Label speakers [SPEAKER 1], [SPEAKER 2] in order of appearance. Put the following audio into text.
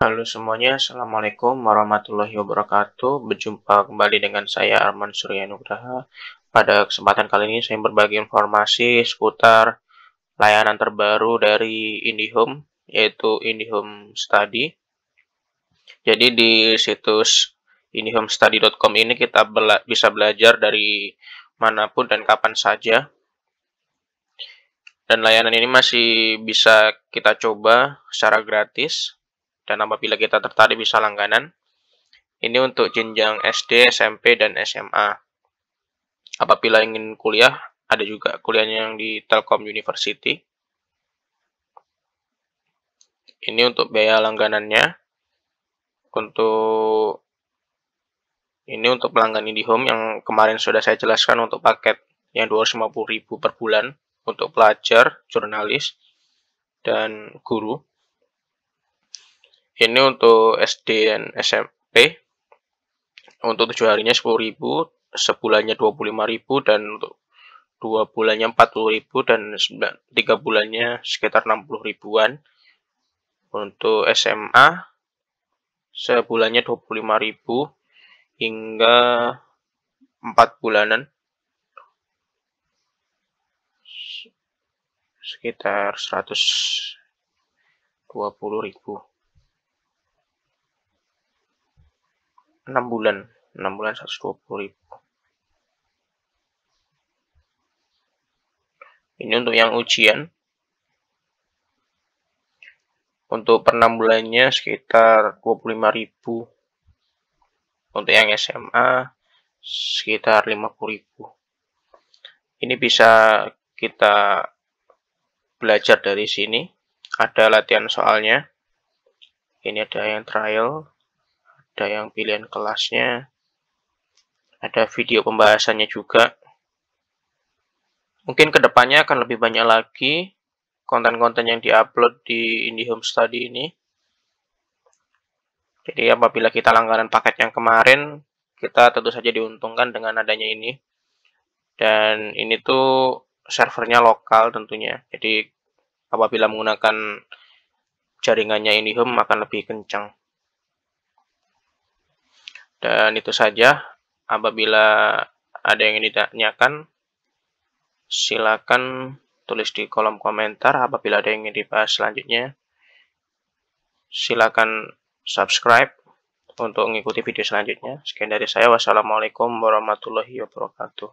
[SPEAKER 1] Halo semuanya, Assalamualaikum warahmatullahi wabarakatuh. Berjumpa kembali dengan saya Arman Surya Nugraha. Pada kesempatan kali ini saya berbagi informasi seputar layanan terbaru dari IndiHome, yaitu IndiHome Study. Jadi di situs IndiHomeStudy.com ini kita bela bisa belajar dari manapun dan kapan saja. Dan layanan ini masih bisa kita coba secara gratis dan apabila kita tertarik bisa langganan. Ini untuk jenjang SD, SMP, dan SMA. Apabila ingin kuliah, ada juga kuliahnya yang di Telkom University. Ini untuk biaya langganannya. Untuk ini untuk pelanggan IndiHome yang kemarin sudah saya jelaskan untuk paket yang 250.000 per bulan untuk pelajar, jurnalis, dan guru ini untuk SD dan SMP untuk tujuh harinya 10.000 sebulannya 25.000 dan untuk dua bulannya 40.000 dan tiga bulannya sekitar 60 ribuan untuk SMA sebulannya 25.000 hingga empat bulanan sekitar 120 ribu enam bulan enam bulan 120 ribu ini untuk yang ujian untuk per 6 bulannya sekitar ribu. untuk yang SMA sekitar ribu. ini bisa kita belajar dari sini ada latihan soalnya ini ada yang trial ada yang pilihan kelasnya, ada video pembahasannya juga. Mungkin kedepannya akan lebih banyak lagi konten-konten yang diupload di IndiHome Study ini. Jadi apabila kita langganan paket yang kemarin, kita tentu saja diuntungkan dengan adanya ini. Dan ini tuh servernya lokal tentunya. Jadi apabila menggunakan jaringannya IndiHome akan lebih kencang. Dan itu saja. Apabila ada yang ingin ditanyakan, silakan tulis di kolom komentar apabila ada yang ingin dibahas selanjutnya. Silakan subscribe untuk mengikuti video selanjutnya. Sekian dari saya. Wassalamualaikum warahmatullahi wabarakatuh.